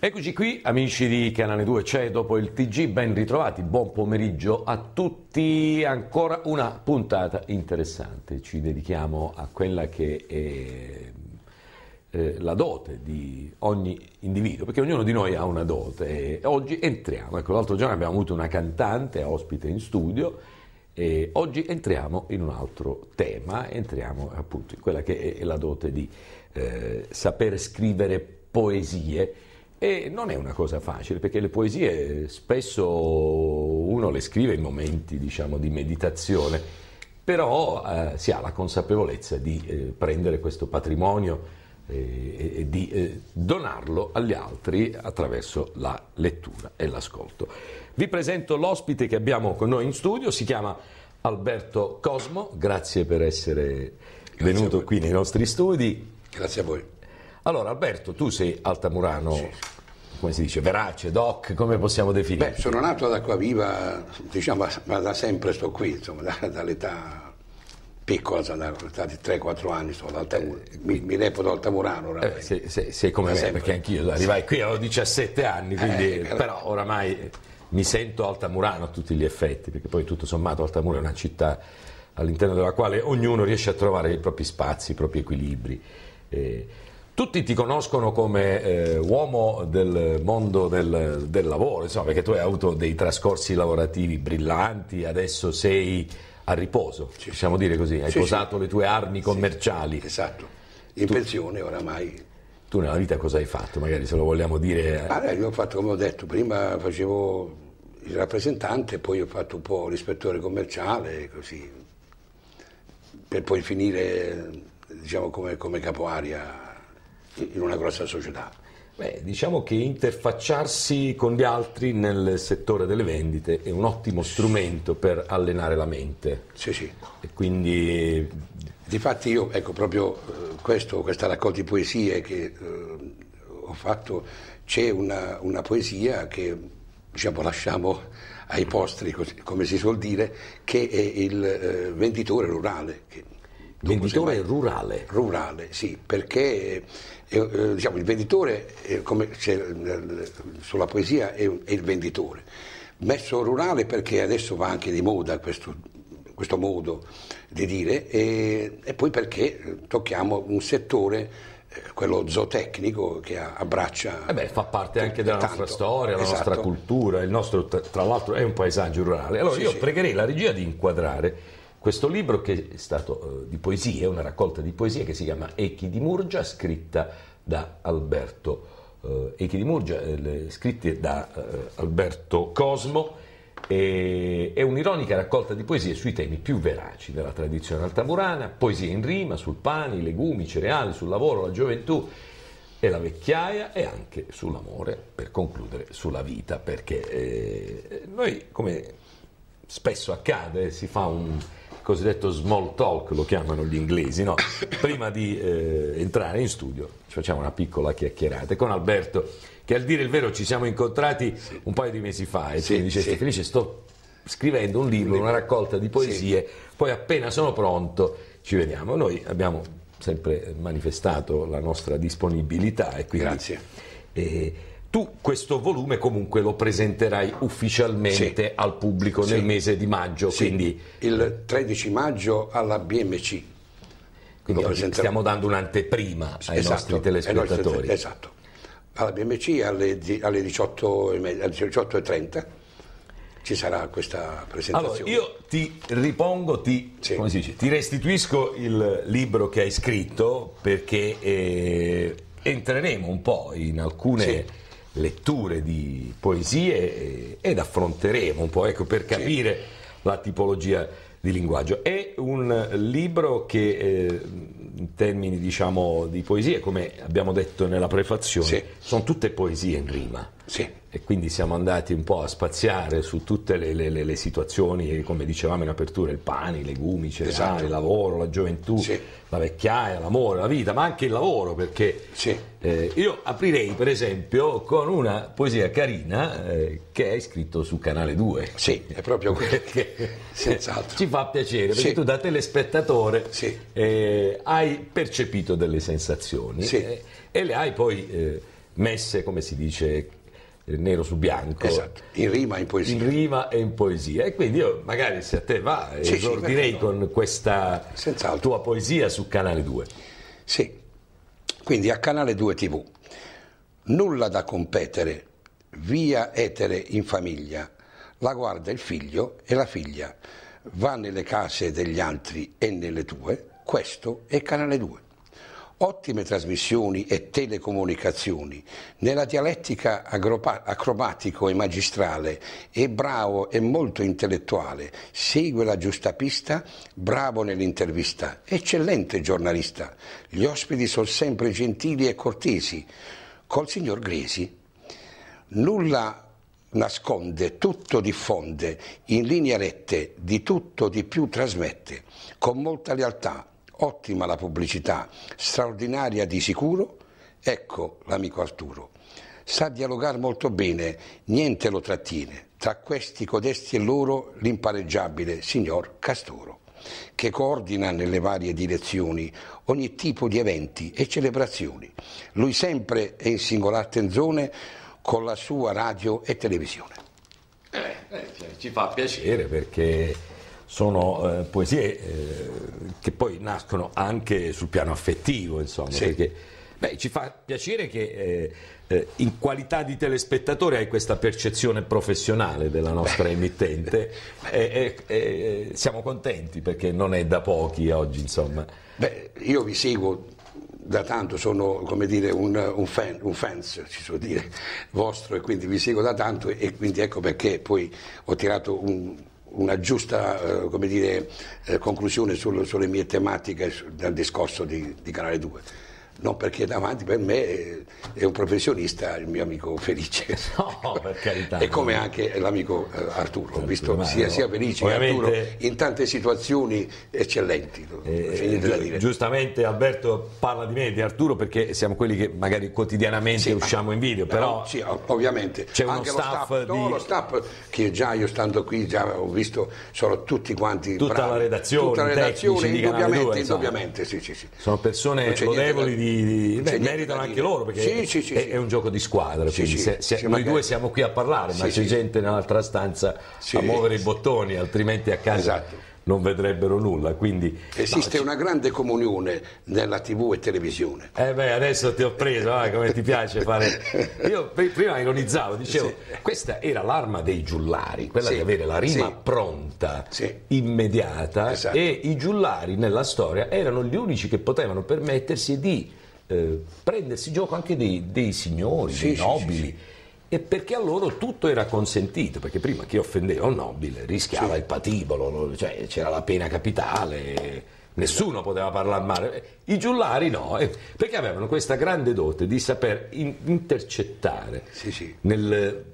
Eccoci qui amici di Canale 2 c'è dopo il TG, ben ritrovati, buon pomeriggio a tutti, ancora una puntata interessante, ci dedichiamo a quella che è eh, la dote di ogni individuo, perché ognuno di noi ha una dote e oggi entriamo, ecco l'altro giorno abbiamo avuto una cantante ospite in studio e oggi entriamo in un altro tema, entriamo appunto in quella che è la dote di eh, saper scrivere poesie e non è una cosa facile perché le poesie spesso uno le scrive in momenti diciamo, di meditazione, però eh, si ha la consapevolezza di eh, prendere questo patrimonio eh, e di eh, donarlo agli altri attraverso la lettura e l'ascolto. Vi presento l'ospite che abbiamo con noi in studio, si chiama Alberto Cosmo, grazie per essere grazie venuto qui nei nostri studi. Grazie a voi. Allora Alberto, tu sei altamurano, sì. come si dice, verace, doc, come possiamo definire? Beh, sono nato ad Acquaviva, diciamo, ma da sempre sto qui, insomma, da, dall'età piccola, dall'età di 3-4 anni sono ad Altamurano, eh, mi, mi reputo altamurano eh, oramai. Eh, sei, sei, sei come me, perché anch'io arrivai qui avevo 17 anni, eh, quindi, eh, però oramai mi sento altamurano a tutti gli effetti, perché poi tutto sommato Altamurano è una città all'interno della quale ognuno riesce a trovare i propri spazi, i propri equilibri. Eh, tutti ti conoscono come eh, uomo del mondo del, del lavoro, insomma, perché tu hai avuto dei trascorsi lavorativi brillanti, adesso sei a riposo, sì, possiamo dire così, hai sì, posato sì. le tue armi commerciali. esatto, in tu, pensione oramai. Tu nella vita cosa hai fatto? Magari se lo vogliamo dire. Eh. Allora, ah, io ho fatto come ho detto, prima facevo il rappresentante, poi ho fatto un po' l'ispettore commerciale, così, per poi finire diciamo come, come capoaria in una grossa società? Beh, diciamo che interfacciarsi con gli altri nel settore delle vendite è un ottimo strumento per allenare la mente. Sì, sì. E quindi... Difatti io, ecco, proprio eh, questo, questa raccolta di poesie che eh, ho fatto, c'è una, una, poesia che, diciamo, lasciamo ai postri, come si suol dire, che è il eh, venditore rurale. Che, venditore mai... rurale? Rurale, sì, perché eh, eh, diciamo, il venditore, eh, come eh, sulla poesia, è, è, il venditore. Messo rurale perché adesso va anche di moda questo, questo modo di dire, e, e, poi perché tocchiamo un settore quello zootecnico che abbraccia. Eh beh, fa parte anche della tanto. nostra storia, della esatto. nostra cultura, il nostro tra l'altro è un paesaggio rurale. Allora sì, io sì. pregherei la regia di inquadrare questo libro che è stato eh, di poesie, una raccolta di poesie che si chiama Echi di Murgia, scritta da Alberto eh, Echi di Murgia, eh, le, scritte da eh, Alberto Cosmo è un'ironica raccolta di poesie sui temi più veraci della tradizione altamurana, poesie in rima sul pane, i legumi, i cereali, sul lavoro, la gioventù e la vecchiaia e anche sull'amore, per concludere sulla vita, perché eh, noi come spesso accade, si fa un cosiddetto small talk, lo chiamano gli inglesi, no? prima di eh, entrare in studio ci facciamo una piccola chiacchierata con Alberto, che al dire il vero ci siamo incontrati sì. un paio di mesi fa e sì, tu mi dicesti sì. Felice sto scrivendo un libro, una raccolta di poesie, sì. poi appena sono pronto ci vediamo. Noi abbiamo sempre manifestato la nostra disponibilità e quindi... Grazie. Eh, tu questo volume comunque lo presenterai ufficialmente sì. al pubblico nel mese di maggio. Sì. Quindi... Il 13 maggio alla BMC. Quindi stiamo dando un'anteprima ai esatto. nostri telespettatori. Nostri, esatto. Alla BMC alle, alle 18.30 ci sarà questa presentazione. Allora, io ti ripongo, ti, sì. dice, ti, restituisco il libro che hai scritto perché eh, entreremo un po' in alcune... Sì letture di poesie ed affronteremo un po' ecco, per capire sì. la tipologia di linguaggio. È un libro che eh, in termini diciamo, di poesie, come abbiamo detto nella prefazione, sì. sono tutte poesie in rima. Sì. E quindi siamo andati un po' a spaziare su tutte le, le, le, le situazioni, come dicevamo in apertura, il pane, i legumi, cereali, esatto. il lavoro, la gioventù, sì. la vecchiaia, l'amore, la vita, ma anche il lavoro, perché sì. eh, io aprirei per esempio con una poesia carina eh, che hai scritto su Canale 2. Sì, è proprio quello. che Senz'altro. Ci fa piacere, perché tu da telespettatore eh, hai percepito delle sensazioni e le hai poi eh, messe, come si dice, nero su bianco. Esatto, in rima e in poesia. In rima e in poesia. E quindi io magari se a te va, eh, sì, esordirei sì, con no. questa Senz'altro. tua poesia su Canale 2. Sì, quindi a Canale 2 TV. Nulla da competere, via etere in famiglia, la guarda il figlio e la figlia, va nelle case degli altri e nelle tue, questo è Canale 2 ottime trasmissioni e telecomunicazioni, nella dialettica acrobatico e magistrale, è bravo e molto intellettuale, segue la giusta pista, bravo nell'intervista, eccellente giornalista. Gli ospiti sono sempre gentili e cortesi. Col signor Gresi nulla nasconde, tutto diffonde, in linea rette, di tutto di più trasmette, con molta lealtà, ottima la pubblicità, straordinaria di sicuro, ecco l'amico Arturo. Sa dialogare molto bene, niente lo trattiene, tra questi codesti e loro l'impareggiabile signor Castoro, che coordina nelle varie direzioni ogni tipo di eventi e celebrazioni, lui sempre è in singolar tenzone con la sua radio e televisione. Eh, eh, ci fa piacere perché sono eh, poesie eh, che poi nascono anche sul piano affettivo, insomma, sì. perché beh, ci fa piacere che eh, eh in qualità di telespettatore hai questa percezione professionale della nostra beh. emittente e, e, e, siamo contenti perché non è da pochi oggi, insomma. Beh, io vi seguo da tanto sono come dire un, un, fan, un fans ci so dire, vostro e quindi vi seguo da tanto e quindi ecco perché poi ho tirato un, una giusta eh, dire, eh, conclusione sul, sulle mie tematiche dal discorso di, di Canale 2 non perché davanti per me è un professionista il mio amico Felice no per carità e come anche l'amico eh, Arturo ho visto sia, sia, Felice che Arturo in tante situazioni eccellenti eh, eh gi giustamente Alberto parla di me di Arturo perché siamo quelli che magari quotidianamente sì, usciamo in video però no, sì, ovviamente c'è uno anche staff, staff di... no, lo staff che già io stando qui già ho visto sono tutti quanti tutta bravi, la redazione tutta la redazione indubbiamente, 2, indubbiamente sì, sì, sì. sono persone lodevoli di di, beh, meritano anche loro perché sì, è, sì, sì, è, è, un gioco di squadra. Se, se, noi magari. due siamo qui a parlare, ma c'è gente nell'altra stanza a muovere i bottoni, altrimenti a casa. Esatto non vedrebbero nulla. Quindi, Esiste no, una grande comunione nella TV e televisione. Eh beh, adesso ti ho preso, ah, come ti piace fare. Io prima ironizzavo, dicevo, sì. questa era l'arma dei giullari, quella sì. di avere la rima sì. pronta, immediata, esatto. e i giullari nella storia erano gli unici che potevano permettersi di eh, prendersi gioco anche dei, dei signori, sì, dei sì, nobili. Sì, e perché a loro tutto era consentito, perché prima chi offendeva un nobile rischiava il patibolo, cioè c'era la pena capitale, nessuno poteva parlare male. I giullari no, eh, perché avevano questa grande dote di saper intercettare nel,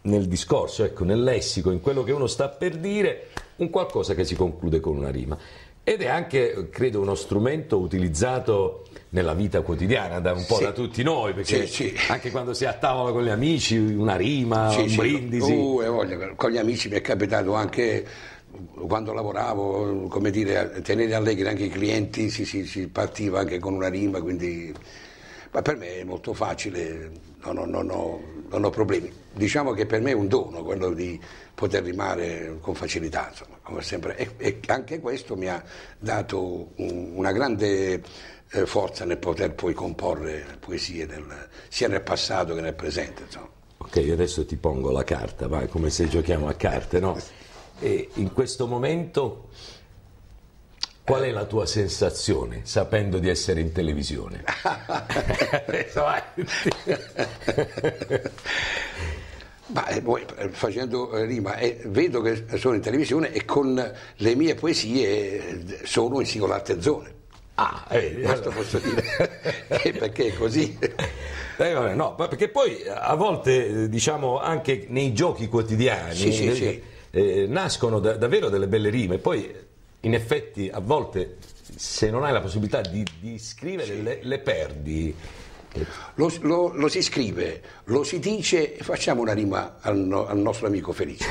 nel discorso, ecco, nel lessico, in quello che uno sta per dire, un qualcosa che si conclude con una rima. Ed è anche, credo, uno strumento utilizzato nella vita quotidiana, da un po' sì. da tutti noi, perché sì, sì. anche quando si è a tavola con gli amici, una rima, un brindisi. Uh, voglio, con gli amici mi è capitato anche quando lavoravo, come dire, tenere allegri anche i clienti, si, si, si partiva anche con una rima, quindi... Ma per me è molto facile, non ho, non, ho, non ho, problemi. Diciamo che per me è un dono quello di poter rimare con facilità, insomma, come sempre. E, e anche questo mi ha dato un, una grande eh, forza nel poter poi comporre poesie nel, sia nel passato che nel presente. Insomma. Ok, adesso ti pongo la carta, vai come se giochiamo a carte, no? E in questo momento Qual è la tua sensazione sapendo di essere in televisione? Ma, eh, eh, facendo rima, eh, vedo che sono in televisione e con le mie poesie sono in singolate zone. Ah, eh, questo eh, allora. posso dire, eh, perché è così. Eh, vabbè, no, perché poi a volte, diciamo, anche nei giochi quotidiani sì, sì, sì. Eh, nascono da, davvero delle belle rime, poi in effetti a volte se non hai la possibilità di, di scrivere le, le, perdi. Lo, lo, lo, si scrive, lo si dice, facciamo una rima al, no, al nostro amico Felice.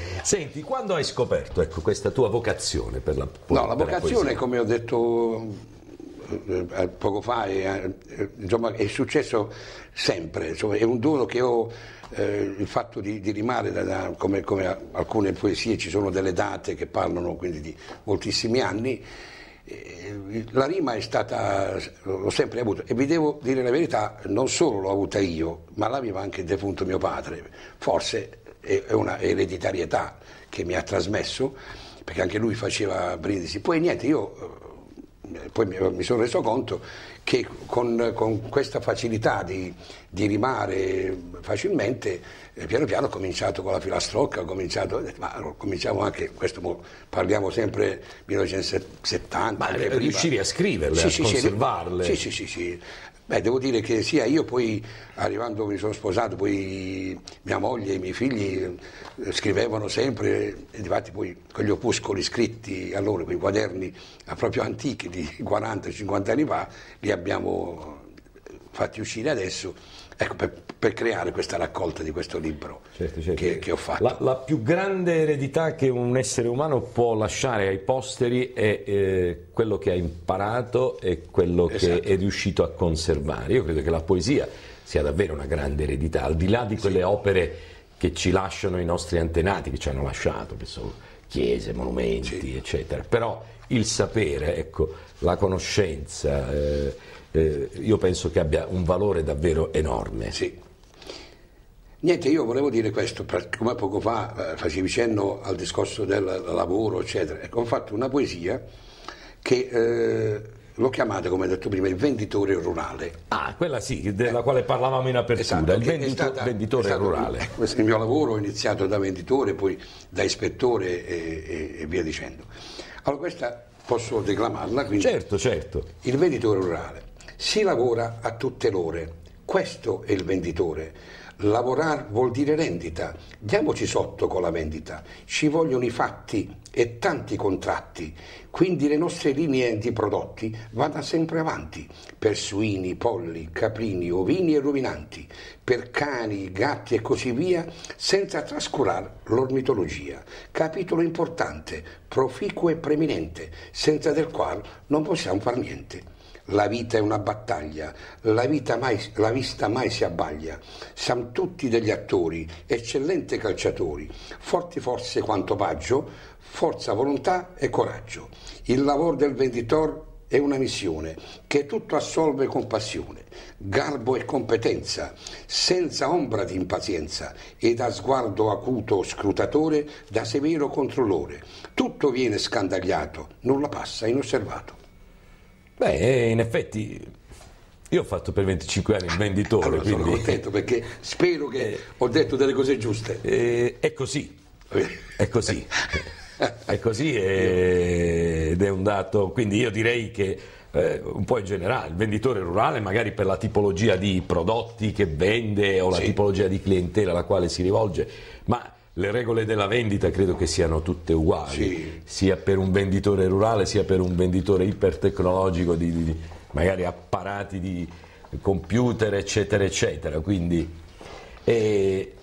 Senti, quando hai scoperto ecco, questa tua vocazione per la poesia? No, la vocazione, la come ho detto eh, eh, poco fa, è, eh, insomma, è successo sempre, insomma, è un dono che ho, eh, il fatto di, di rimare, da, da, come, come, alcune poesie ci sono delle date che parlano quindi di moltissimi anni, eh, la rima è stata, l'ho sempre avuta e vi devo dire la verità, non solo l'ho avuta io, ma l'aveva anche defunto mio padre, forse è una ereditarietà che mi ha trasmesso, perché anche lui faceva brindisi. Poi niente, io eh, poi mi sono reso conto che con, con questa facilità di, di, rimare facilmente, eh, piano piano ho cominciato con la filastrocca, ho cominciato, ma cominciamo anche, questo parliamo sempre 1970. Ma eh, riuscivi a scriverle, sì, a sì, conservarle? Sì, sì, sì, sì. Beh, devo dire che sia io poi, arrivando mi sono sposato, poi mia moglie e i miei figli eh, scrivevano sempre, e infatti poi con gli opuscoli scritti allora, quei quaderni eh, proprio antichi di 40-50 anni fa, li abbiamo fatti uscire adesso Ecco, per, per, creare questa raccolta di questo libro certo, certo. Che, che, ho fatto. La, la, più grande eredità che un essere umano può lasciare ai posteri è eh, quello che ha imparato e quello esatto. che è riuscito a conservare. Io credo che la poesia sia davvero una grande eredità, al di là di quelle sì. opere che ci lasciano i nostri antenati, che ci hanno lasciato, che sono chiese, monumenti, sì. eccetera. Però il sapere, ecco, la conoscenza... Eh, eh, io penso che abbia un valore davvero enorme. Sì. Niente, io volevo dire questo, come poco fa eh, facevi cenno al discorso del lavoro, eccetera. Ecco, ho fatto una poesia che eh, l'ho chiamata, come ho detto prima, il venditore rurale. Ah, quella sì, della eh, quale parlavamo in apertura, esatto, il vendito, stata, venditore stato, rurale. Eh, questo è il mio lavoro, ho iniziato da venditore, poi da ispettore e, e, e via dicendo. Allora questa posso declamarla? Quindi, certo, certo. Il venditore rurale. Si lavora a tutte l'ore, questo è il venditore. Lavorare vuol dire rendita, diamoci sotto con la vendita, ci vogliono i fatti e tanti contratti, quindi le nostre linee di prodotti vanno sempre avanti, per suini, polli, caprini, ovini e ruminanti, per cani, gatti e così via, senza trascurare l'ornitologia, capitolo importante, proficuo e preminente, senza del quale non possiamo far niente. La vita è una battaglia, la, mai, la, vista mai si abbaglia. Siamo tutti degli attori, eccellenti calciatori, forti forze quanto paggio, forza, volontà e coraggio. Il lavoro del venditor è una missione che tutto assolve con passione, garbo e competenza, senza ombra di impazienza e da sguardo acuto scrutatore, da severo controllore. Tutto viene scandagliato, nulla passa inosservato. Beh, in effetti io ho fatto per 25 anni il ah, venditore. Allora, quindi... Sono contento perché spero che eh, ho detto delle cose giuste. Eh, è così, è così, è così è... Eh, ed è un dato, quindi io direi che eh, un po' in generale, il venditore rurale magari per la tipologia di prodotti che vende o la sì. tipologia di clientela alla quale si rivolge, ma le regole della vendita credo che siano tutte uguali, sì. sia per un venditore rurale, sia per un venditore ipertecnologico, di, di, magari apparati di computer, eccetera, eccetera. Quindi, eh,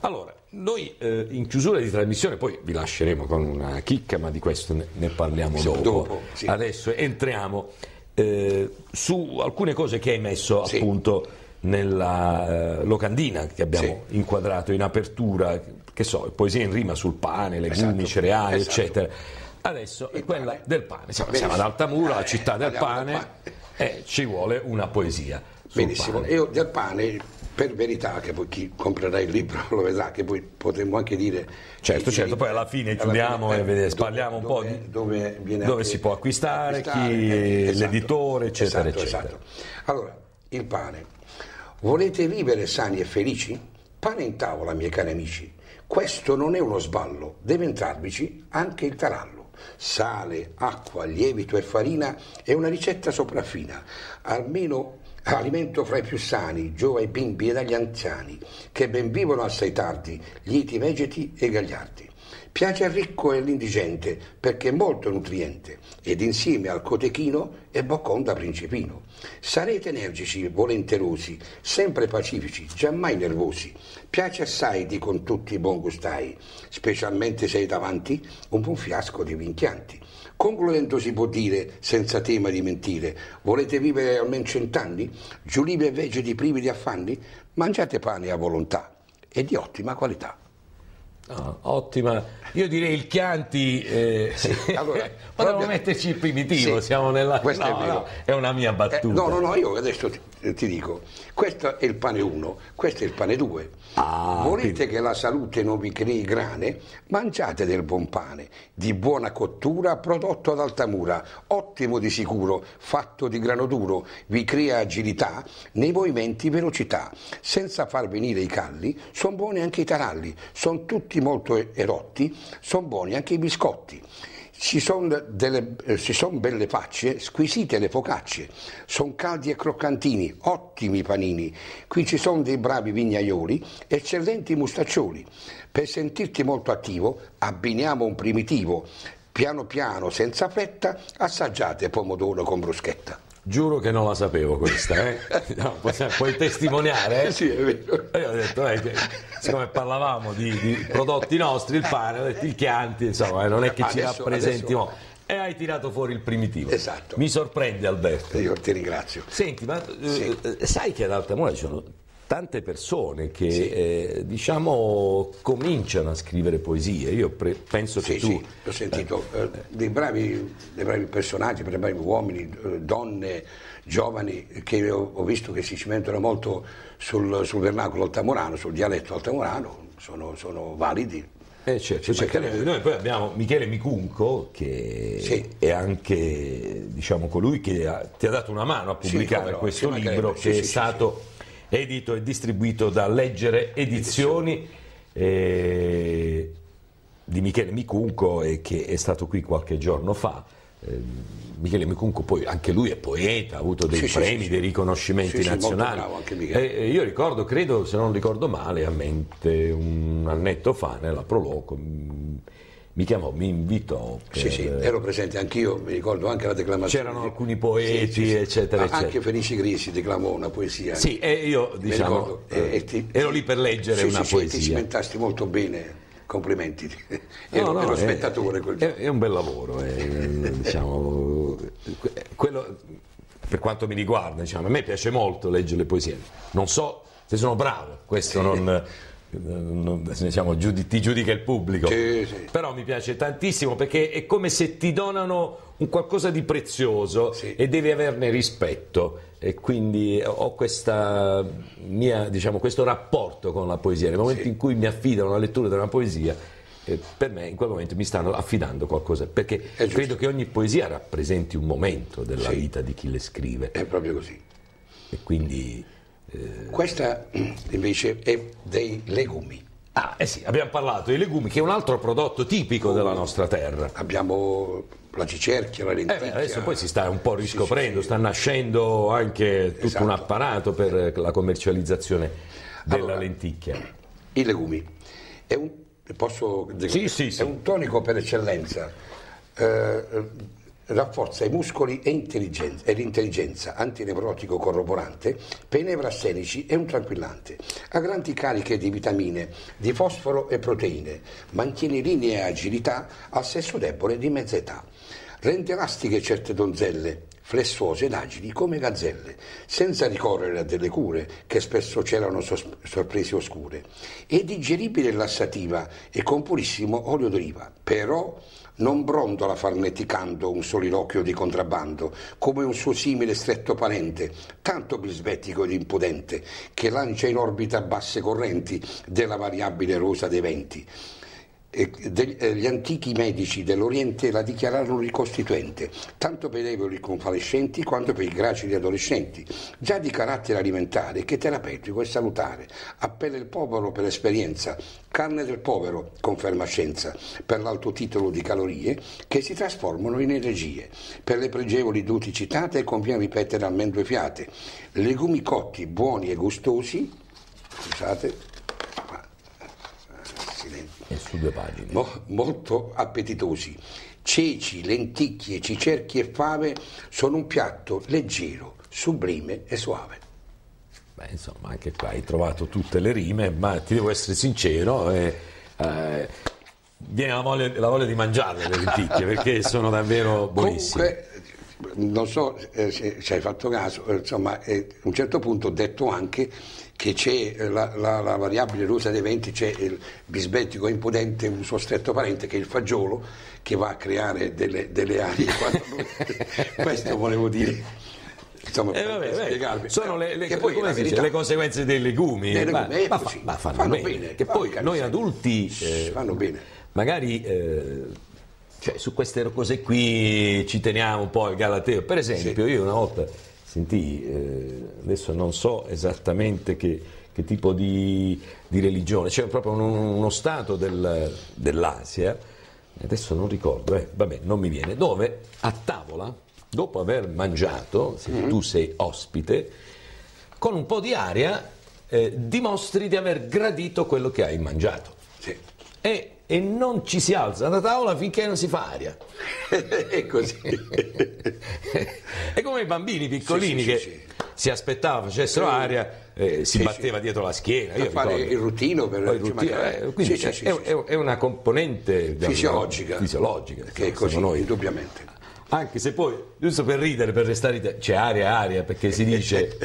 allora, noi eh, in chiusura di trasmissione, poi vi lasceremo con una chicca, ma di questo ne, ne parliamo sì, dopo. dopo sì. Adesso entriamo eh, su alcune cose che hai messo appunto nella eh, locandina che abbiamo sì. inquadrato in apertura, che so, poesia in rima sul pane, legumi, esatto, cereali, esatto. eccetera. Adesso è quella pane. del pane. Siamo, siamo ad Altamura, la eh, città del pane, pane, e ci vuole una poesia. Benissimo, pane. io del pane per verità che poi chi comprerà il libro lo vedrà che poi potremmo anche dire certo certo poi alla fine alla chiudiamo fine, e eh, vede, dove, un po' di dove, dove si può acquistare, acquistare chi, eh, esatto, l'editore eccetera esatto, eccetera esatto. allora il pane volete vivere sani e felici? Pane in tavola, miei cari amici. Questo non è uno sballo, deve entrarvici anche il tarallo. Sale, acqua, lievito e farina è una ricetta sopraffina, almeno alimento fra i più sani, giovani bimbi ed agli anziani, che ben vivono assai tardi, lieti vegeti e gagliardi. Piace al ricco e all'indigente perché è molto nutriente ed insieme al cotechino e boccon da principino. Sarete energici, volenterosi, sempre pacifici, giammai nervosi. Piace assai di con tutti i buon gustai, specialmente se hai davanti un buon fiasco di vinchianti. Concludendo si può dire, senza tema di mentire, volete vivere almeno cent'anni? Giulive e vegeti privi di affanni? Mangiate pane a volontà e di ottima qualità. Ah, ottima io direi il Chianti, eh, sì, allora, proprio... metterci il primitivo, sì, siamo nella... Questa no, è, no, è, una mia eh, battuta. Eh, no, no, no, io adesso ti, ti, dico, questo è il pane 1, questo è il pane 2. Ah, Volete quindi... che la salute non vi crei grane? Mangiate del buon pane, di buona cottura, prodotto ad Altamura, ottimo di sicuro, fatto di grano duro, vi crea agilità, nei movimenti velocità, senza far venire i calli, sono buoni anche i taralli, sono tutti molto erotti, sono buoni anche i biscotti. Ci sono eh, son belle facce, squisite le focacce, sono caldi e croccantini, ottimi panini. Qui ci sono dei bravi vignaioli, eccellenti mustaccioli. Per sentirti molto attivo, abbiniamo un primitivo. Piano piano, senza fretta, assaggiate pomodoro con bruschetta. Giuro che non la sapevo questa, eh? no, puoi, puoi, testimoniare? Eh? Sì, è vero. E io ho detto, eh, che, siccome parlavamo di, di, prodotti nostri, il pane, ho detto il Chianti, insomma, eh, non è che adesso, ci rappresenti. Adesso... E hai tirato fuori il primitivo. Esatto. Mi sorprende Alberto. Io ti ringrazio. Senti, ma eh, sì. Eh, sai che ad Altamura ci sono tante persone che sì. eh, diciamo cominciano a scrivere poesie. Io penso che tu... Sì, ho sentito eh. eh, dei, bravi, dei, bravi, personaggi, dei bravi uomini, eh, donne, giovani, che ho, ho visto che si cimentano molto sul, sul vernacolo altamorano, sul dialetto altamorano, sono, sono validi, eh certo, certo. Noi poi abbiamo Michele Micunco che sì. è anche diciamo, colui che ha, ti ha dato una mano a pubblicare sì, questo libro che è stato edito e distribuito da Leggere Edizioni eh, di Michele Micunco eh, che è stato qui qualche giorno fa. Eh, Michele Micunco poi anche lui è poeta, ha avuto dei sì, premi, sì, dei riconoscimenti sì, nazionali. Eh, io ricordo, credo, se non ricordo male, a mente un annetto fa nella Proloco mi chiamò, mi invitò. Per... Sì, sì, ero presente anch'io, mi ricordo anche la declamazione. C'erano alcuni poeti, sì, sì, sì. eccetera, ah, eccetera. Anche Felice Grisi declamò una poesia. Sì, e io diciamo, eh, e ti, ero lì per leggere una poesia. Sì, ti cimentasti molto bene. Complimenti, no, ero, no, ero è, eh, Quel... È, è, un bel lavoro, è, eh, eh, diciamo, quello, per quanto mi riguarda, diciamo, a me piace molto leggere le poesie. Non so se sono bravo, questo non, diciamo, giudi, ti giudica il pubblico. Sì, sì. Però mi piace tantissimo perché è come se ti donano un qualcosa di prezioso sì. e devi averne rispetto. E quindi ho mia, diciamo, questo rapporto con la poesia. Nel momento in cui mi affidano la lettura di una poesia, eh, per me in quel momento mi stanno affidando qualcosa, perché credo che ogni poesia rappresenti un momento della vita di chi le scrive. È proprio così. E quindi eh... Questa invece è dei legumi. Ah, eh sì, abbiamo parlato dei legumi, che è un altro prodotto tipico della nostra terra. Abbiamo la cicerchia, la eh, lenticchia. Eh adesso poi si sta un po' riscoprendo, sì, sì, sta nascendo anche tutto esatto. un apparato per la commercializzazione della allora, lenticchia. I legumi. È un, posso dire, sì, è un tonico per eccellenza. Eh, rafforza i muscoli e, e l'intelligenza, antinevrotico corroborante, penebra senici e un tranquillante. Ha grandi cariche di vitamine, di fosforo e proteine, mantiene linea e agilità al sesso debole di mezza età. Rende elastiche certe donzelle, flessuose ed agili come gazzelle, senza ricorrere a delle cure che spesso c'erano sorprese oscure, è digeribile e lassativa e con purissimo olio d'oliva, però non brontola farneticando un soliloquio di contrabbando, come un suo simile stretto parente, tanto bisbettico ed impudente, che lancia in orbita basse correnti della variabile rosa dei venti eh, gli antichi medici dell'Oriente la dichiararono ricostituente, tanto per i deboli convalescenti quanto per i gracili adolescenti, già di carattere alimentare che terapeutico e salutare, a pelle del povero per esperienza, carne del povero, conferma scienza, per l'alto titolo di calorie che si trasformano in energie. Per le pregevoli duti citate conviene ripetere almeno due fiate, legumi cotti buoni e gustosi, scusate, e su due pagine. Mo- molto appetitosi. Ceci, lenticchie, cicerchi e fave sono un piatto leggero, sublime e suave. Beh, insomma, anche qua hai trovato tutte le rime, ma ti devo essere sincero, eh, eh, viene la voglia, la voglia, di mangiarle le lenticchie perché sono davvero buonissime. Comunque, non so eh, se, se, hai fatto caso, insomma, eh, a un certo punto ho detto anche che c'è eh, la, la, la, variabile rosa dei venti, c'è il bisbettico impudente, un suo stretto parente che è il fagiolo che va a creare delle, delle aree. Questo volevo dire. Insomma, eh, vabbè, spiegarvi. Sono le, le, verità, le, conseguenze dei legumi. Dei ma, legumi ma, fa, ma, fanno, fanno bene. bene. Che poi noi adulti eh, fanno bene. magari eh, cioè, su queste cose qui ci teniamo un po' il galateo. Per esempio, sì. io una volta sentì, eh, adesso non so esattamente che, che tipo di, di religione, c'è proprio un, uno stato del, dell'Asia, adesso non ricordo, eh, vabbè, non mi viene, dove a tavola, dopo aver mangiato, se mm-hmm. tu sei ospite, con un po' di aria eh, dimostri di aver gradito quello che hai mangiato. Sì. E e non ci si alza da tavola finché non si fa aria. è così. è come i bambini piccolini sì, sì, che sì, si aspettava facessero aria, eh, si batteva dietro la schiena. Io fare ricordo. il rutino per il cioè, rutino, eh, quindi è, è, è, una componente fisiologica, fisiologica che è così, noi. indubbiamente. Anche se poi, giusto per ridere, per restare, c'è cioè aria, aria, perché si dice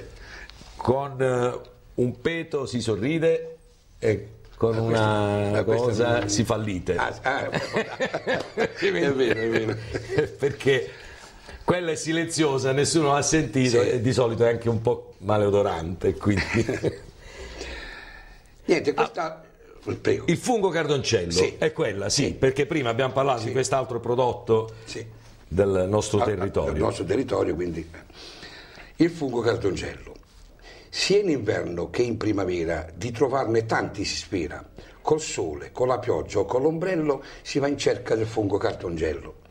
con eh, un peto si sorride e con ah, una cosa è... si fallite. Ah, ah, è vero, è vero. Perché quella è silenziosa, nessuno l'ha sentito sì. e di solito è anche un po' maleodorante. Quindi... Niente, questa... Ah, il fungo cardoncello sì. è quella, sì, sì, perché prima abbiamo parlato di quest'altro prodotto del nostro ah, ah, territorio. Del nostro territorio, quindi il fungo cardoncello sia in inverno che in primavera di trovarne tanti si spera. Col sole, con la pioggia o con l'ombrello si va in cerca del fungo cartongello.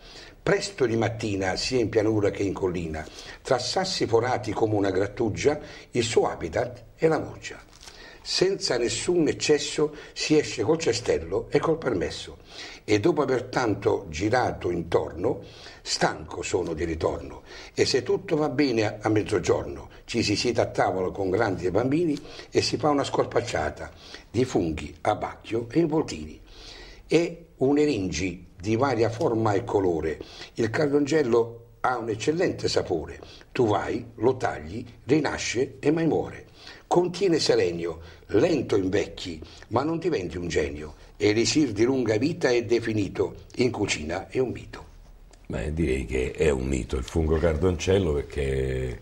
Presto di mattina, sia in pianura che in collina, tra sassi forati come una grattugia, il suo habitat è la muggia. Senza nessun eccesso si esce col cestello e col permesso e dopo aver tanto girato intorno, stanco sono di ritorno e se tutto va bene a mezzogiorno ci si siede a tavola con grandi e bambini e si fa una scorpacciata di funghi, abacchio e involtini e un eringi di varia forma e colore. Il cardongello ha un eccellente sapore. Tu vai, lo tagli, rinasce e mai muore. Contiene selenio, lento invecchi, ma non diventi un genio. Elisir di lunga vita è definito, in cucina è un mito. Beh, direi che è un mito il fungo cardoncello perché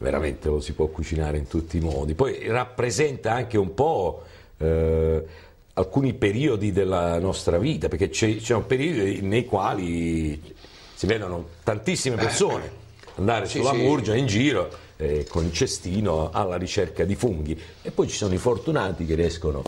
veramente lo si può cucinare in tutti i modi. Poi rappresenta anche un po' eh, alcuni periodi della nostra vita, perché c'è, c'è un periodo nei quali si vedono tantissime persone andare sì, sulla sì. Murgia in giro eh, con il cestino alla ricerca di funghi e poi ci sono i fortunati che riescono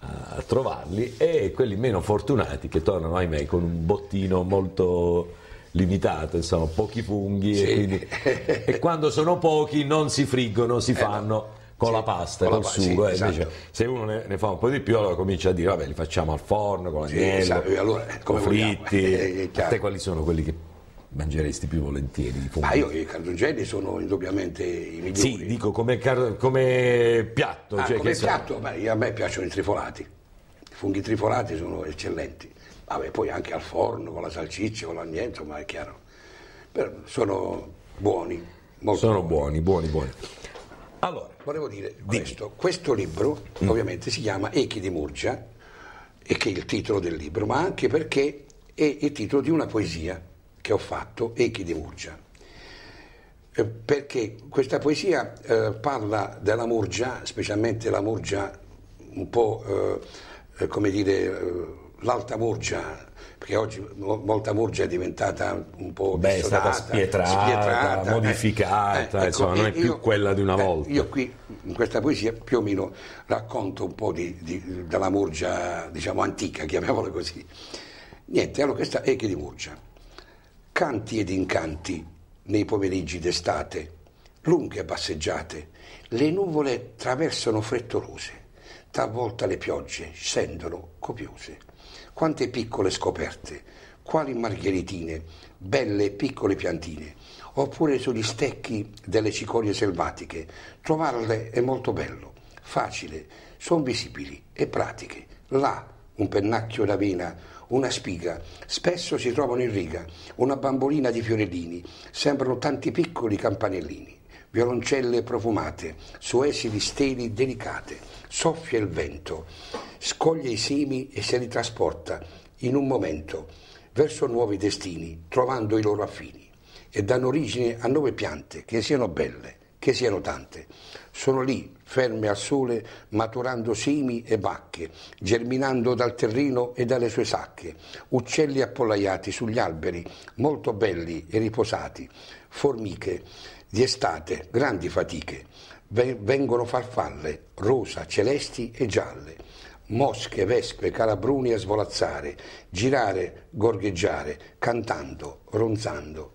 a trovarli e quelli meno fortunati che tornano ahimè con un bottino molto limitato, insomma, pochi funghi sì. e, quindi... e, quando sono pochi non si friggono, si eh fanno con sì, la pasta, con col la, sugo. Sì, eh, esatto. invece, se uno ne, ne, fa un po' di più, allora comincia a dire: vabbè, li facciamo al forno, con l'agnello, sì, esatto. Eh, allora, con fritti. Eh, eh, a te quali sono quelli che mangeresti più volentieri? Ma ah, io i cardongeli sono indubbiamente i migliori. Sì, dico come, car- come piatto. Ah, cioè come piatto, so... beh, a me piacciono i trifolati. I funghi trifolati sono eccellenti. Vabbè, poi anche al forno, con la salsiccia, con l'agnello, ma è chiaro. Però sono buoni. Molto sono buoni, buoni, buoni. Allora, volevo dire di... questo. Questo libro mm. ovviamente si chiama Echi di Murgia, e che è il titolo del libro, ma anche perché è il titolo di una poesia che ho fatto, Echi di Murgia. Eh, perché questa poesia eh, parla della Murgia, specialmente la Murgia un po', eh, eh come dire, eh, l'alta Murgia, perché oggi molta Murgia è diventata un po' Beh, è stata spietrata, spietrata eh. modificata, eh, ecco, insomma, non è più quella di una eh, volta. io qui in questa poesia più o meno racconto un po' di, di, della Murgia, diciamo, antica, chiamiamola così. Niente, allora questa è che di Murgia. Canti ed incanti nei pomeriggi d'estate, lunghe passeggiate, le nuvole traversano frettolose, talvolta le piogge scendono copiose quante piccole scoperte, quali margheritine, belle piccole piantine, oppure sugli stecchi delle cicorie selvatiche. Trovarle è molto bello, facile, sono visibili e pratiche. Là un pennacchio d'avena, una spiga, spesso si trovano in riga, una bambolina di fiorellini, sembrano tanti piccoli campanellini violoncelle profumate, su esili steli delicate, soffia il vento, scoglie i semi e se li trasporta in un momento verso nuovi destini, trovando i loro affini e danno origine a nuove piante, che siano belle, che siano tante. Sono lì ferme al sole, maturando semi e bacche, germinando dal terreno e dalle sue sacche, uccelli appollaiati sugli alberi, molto belli e riposati, formiche, di estate, grandi fatiche, vengono farfalle, rosa, celesti e gialle, mosche, vespe, calabruni a svolazzare, girare, gorgheggiare, cantando, ronzando,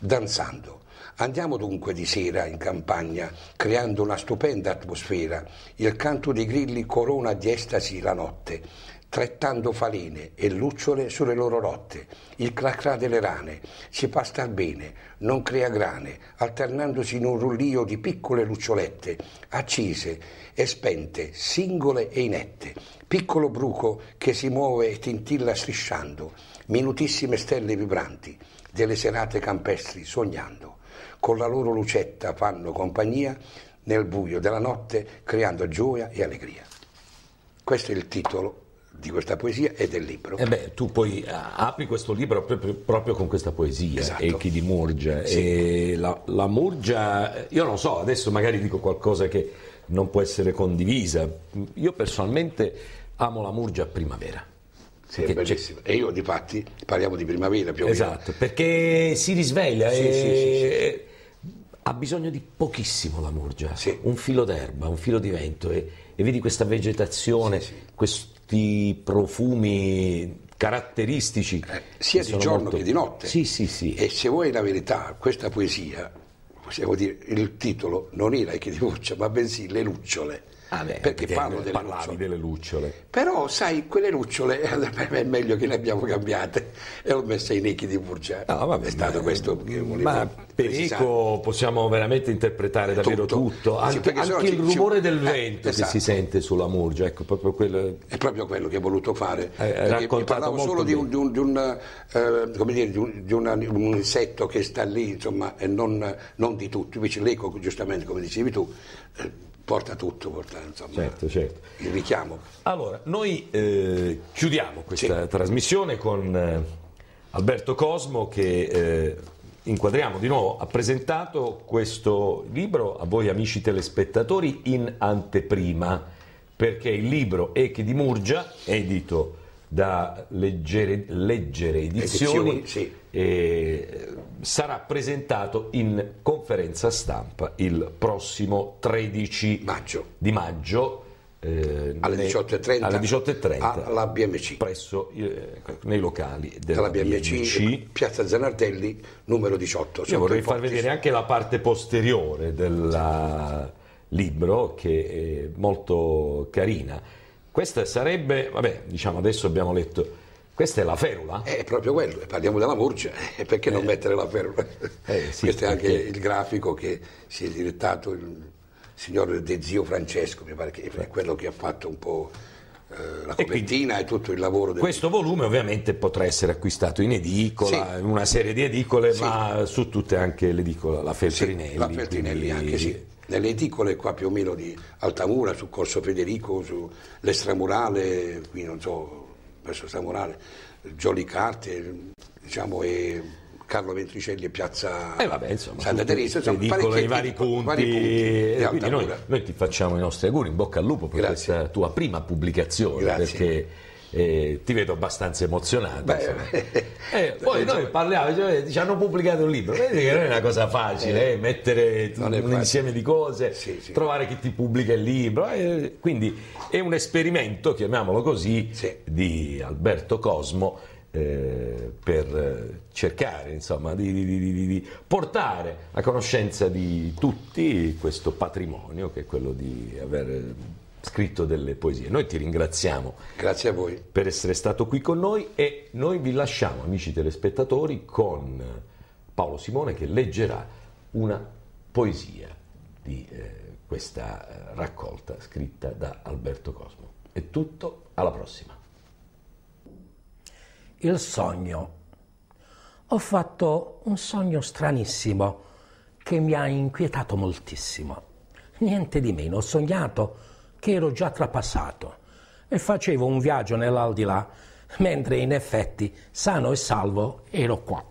danzando. Andiamo dunque di sera in campagna, creando una stupenda atmosfera. Il canto dei grilli corona di estasi la notte, trettando falene e lucciole sulle loro rotte. Il cracrà delle rane si fa star bene, non crea grane, alternandosi in un rullio di piccole lucciolette, accise e spente, singole e inette. Piccolo bruco che si muove e tintilla strisciando, minutissime stelle vibranti delle serate campestri sognando con la loro lucetta fanno compagnia nel buio della notte creando gioia e allegria. Questo è il titolo di questa poesia e del libro. E eh beh, tu poi eh, apri questo libro proprio, proprio con questa poesia, esatto. Echi di Murgia. Sì. La, la Murgia, eh, io non so, adesso magari dico qualcosa che non può essere condivisa. Io personalmente amo la Murgia a primavera. Sì, è bellissimo. E io, di fatti, parliamo di primavera più o meno. Esatto, perché si risveglia. Sì, e... sì, sì, sì ha bisogno di pochissimo la murgia, eh. sì. un filo d'erba, un filo di vento e, e vedi questa vegetazione, sì, sì. questi profumi caratteristici. Eh, sia di giorno molto... che di notte. Sì, sì, sì. E se vuoi la verità, questa poesia, possiamo dire, il titolo non era che di ma bensì Le lucciole. Ah, beh, perché, perché parlo delle parlavi lucciole. delle lucciole. Però sai, quelle lucciole è meglio che le abbiamo cambiate e ho messo i nicchi di Burgiano. No, vabbè, è stato ma, questo mm, che volevo Ma per Perico possiamo veramente interpretare davvero tutto, tutto. anche, sì, anche il ci, rumore ci... del eh, vento eh, esatto. che si esatto. sente sulla Murgia, ecco, proprio quello... È proprio quello che ho voluto fare. Eh, eh parlavo solo di un, un insetto che sta lì, insomma, e non, non di tutto. Invece l'eco, giustamente, come dicevi tu, eh, porta tutto, porta, insomma, certo, certo. il richiamo. Allora, noi eh, chiudiamo questa sì. trasmissione con eh, Alberto Cosmo che eh, inquadriamo di nuovo, ha presentato questo libro a voi amici telespettatori in anteprima, perché il libro Eche di Murgia, edito da Leggere, leggere Edizioni, Edizioni sì eh, sarà presentato in conferenza stampa il prossimo 13 maggio. di maggio eh, alle 18.30, alle 18.30 alla BMC presso eh, nei locali della BMC, BMC, Piazza Zanardelli numero 18 io vorrei far vedere anche la parte posteriore del libro che è molto carina questa sarebbe vabbè diciamo adesso abbiamo letto questa è la ferula? È proprio quello, parliamo della murcia, eh, perché eh. non mettere la ferula? Eh, sì, Questo è anche perché... il grafico che si è direttato il signor De Zio Francesco, mi pare che è quello che ha fatto un po' eh, la copertina e, e, tutto il lavoro. Del... Questo volume ovviamente potrà essere acquistato in edicola, in sì. una serie di edicole, sì. ma su tutte anche l'edicola, la Feltrinelli. Sì, la Feltrinelli quindi... anche, sì. Nelle edicole qua più o meno di Altamura, su Corso Federico, su l'Estramurale, qui non so, verso Samorale, Jolly Carter diciamo, e Carlo Ventricelli e Piazza eh vabbè, insomma, Santa Teresa, insomma, dicono i vari punti, vari punti eh, noi, noi, ti facciamo i nostri auguri, in bocca al lupo per Grazie. questa tua prima pubblicazione, Grazie. perché eh, ti vedo abbastanza emozionato. Beh, eh, poi noi parliamo, cioè, ci hanno pubblicato un libro, vedi che non è una cosa facile, mettere un facile. insieme di cose, sì, sì. trovare chi ti pubblica il libro, quindi è un esperimento, chiamiamolo così, sì. di Alberto Cosmo eh, per cercare insomma, di, di, di, di, portare a conoscenza di tutti questo patrimonio che è quello di aver scritto delle poesie. Noi ti ringraziamo. Grazie a voi. Per essere stato qui con noi e noi vi lasciamo, amici telespettatori, con Paolo Simone che leggerà una poesia di eh, questa eh, raccolta scritta da Alberto Cosmo. È tutto, alla prossima. Il sogno. Ho fatto un sogno stranissimo che mi ha inquietato moltissimo. Niente di meno, ho sognato che ero già trapassato e facevo un viaggio nell'aldilà, mentre in effetti, sano e salvo, ero qua.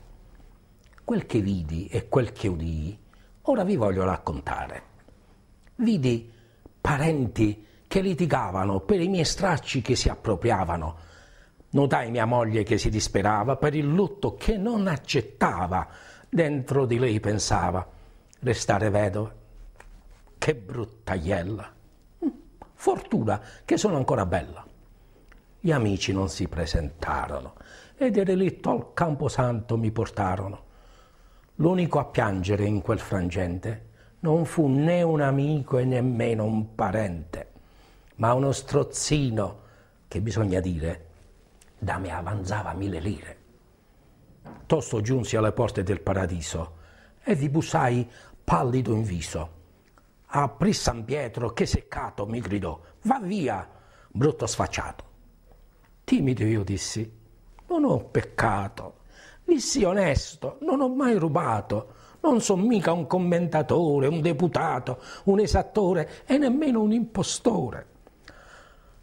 Quel che vidi e quel che udii, ora vi voglio raccontare. Vidi parenti che litigavano per i miei stracci che si appropriavano. Notai mia moglie che si disperava per il lutto che non accettava. Dentro di lei pensava, restare vedova, che brutta iella. Fortuna che sono ancora bella. Gli amici non si presentarono ed relitto al camposanto mi portarono. L'unico a piangere in quel frangente non fu né un amico e nemmeno un parente, ma uno strozzino che bisogna dire da me avanzava mille lire. Tosto giunsi alle porte del paradiso e vi bussai pallido in viso aprì San Pietro che seccato mi gridò, va via, brutto sfacciato. Timido io dissi, non ho peccato, dissi onesto, non ho mai rubato, non son mica un commentatore, un deputato, un esattore e nemmeno un impostore.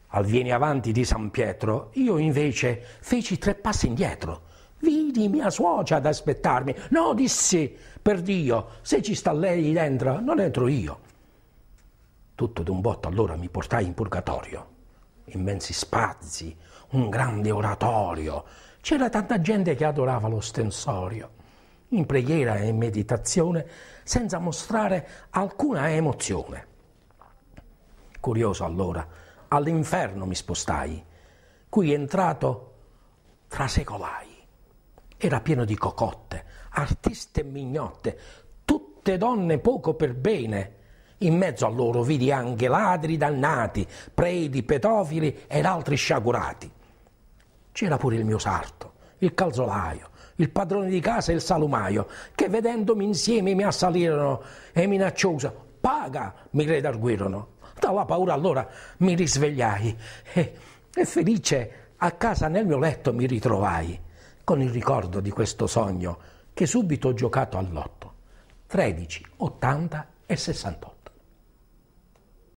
Al vieni avanti di San Pietro, io invece feci tre passi indietro. Vidi mia suocera ad aspettarmi. No, dissi, per Dio, se ci sta lei dentro, non entro io. Tutto d'un botto allora mi portai in purgatorio. Immensi spazi, un grande oratorio. C'era tanta gente che adorava lo stensorio. in preghiera e meditazione, senza mostrare alcuna emozione. Curioso allora, all'inferno mi spostai. Qui entrato tra secolai. Era pieno di cocotte, artiste mignotte, tutte donne poco per bene, in mezzo a loro vidi anche ladri dannati, preti, petofili ed altri sciagurati. C'era pure il mio sarto, il calzolaio, il padrone di casa e il salumaio, che vedendomi insieme mi assalirono e minacciosa, paga, mi redarguirono. Dalla paura allora mi risvegliai e, e felice a casa nel mio letto mi ritrovai con il ricordo di questo sogno che subito ho giocato all'otto. 13, 80 e 68.